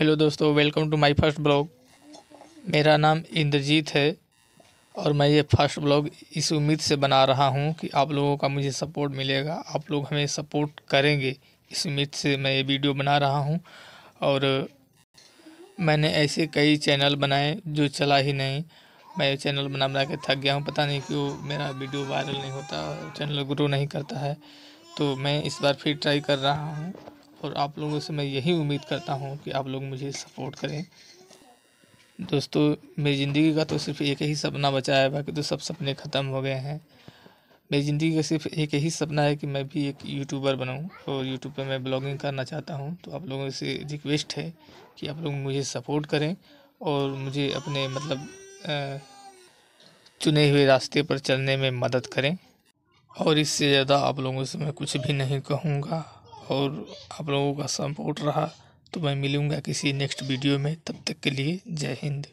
hello दोस्तों welcome to my first blog मेरा नाम इंद्रजीत है और मैं ये फर्स्ट ब्लॉग इस उम्मीद से बना रहा हूँ कि आप लोगों का मुझे सपोर्ट मिलेगा आप लोग हमें सपोर्ट करेंगे इस उम्मीद से मैं ये वीडियो बना रहा हूँ और मैंने ऐसे कई चैनल बनाए जो चला ही नहीं मैं चैनल बना बना के थक गया हूँ पता नहीं क्यों मेरा वीडियो वायरल नहीं होता चैनल ग्रो नहीं करता है तो मैं इस बार फिर ट्राई कर रहा हूँ और आप लोगों से मैं यही उम्मीद करता हूँ कि आप लोग मुझे सपोर्ट करें दोस्तों मेरी ज़िंदगी का तो सिर्फ एक ही सपना बचा है बाकी तो सब सपने ख़त्म हो गए हैं मेरी ज़िंदगी का सिर्फ एक ही सपना है कि मैं भी एक यूट्यूबर बनूं और यूट्यूब पे मैं ब्लॉगिंग करना चाहता हूं तो आप लोगों से रिक्वेस्ट है कि आप लोग मुझे सपोर्ट करें और मुझे अपने मतलब चुने हुए रास्ते पर चलने में मदद करें और इससे ज़्यादा आप लोगों से मैं कुछ भी नहीं कहूँगा और आप लोगों का सपोर्ट रहा तो मैं मिलूँगा किसी नेक्स्ट वीडियो में तब तक के लिए जय हिंद